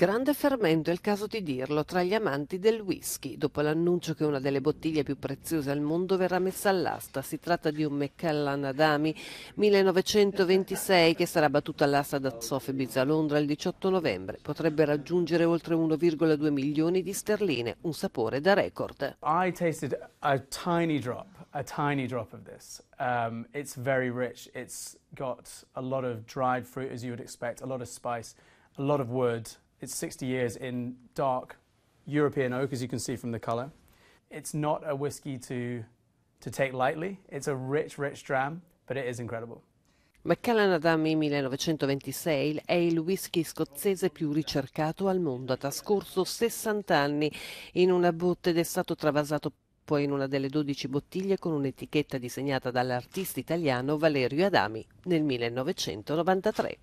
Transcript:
Grande fermento, è il caso di dirlo, tra gli amanti del whisky, dopo l'annuncio che una delle bottiglie più preziose al mondo verrà messa all'asta. Si tratta di un McCallan Adami 1926 che sarà battuta all'asta da Sotheby's a Londra il 18 novembre. Potrebbe raggiungere oltre 1,2 milioni di sterline, un sapore da record. I tasted a tiny drop, a tiny drop of this. Um, it's very rich. It's got a lot of dried fruit as you would expect, a lot of spice, a lot of wood. It's 60 years in dark European oak, as you can see from the color. It's not a whiskey to, to take lightly. It's a rich, rich dram, but it is incredible. Macallan Adami 1926 è il whisky scozzese più ricercato al mondo. Ha trascorso 60 anni in una botte ed è stato travasato poi in una delle 12 bottiglie con un'etichetta disegnata dall'artista italiano Valerio Adami nel 1993.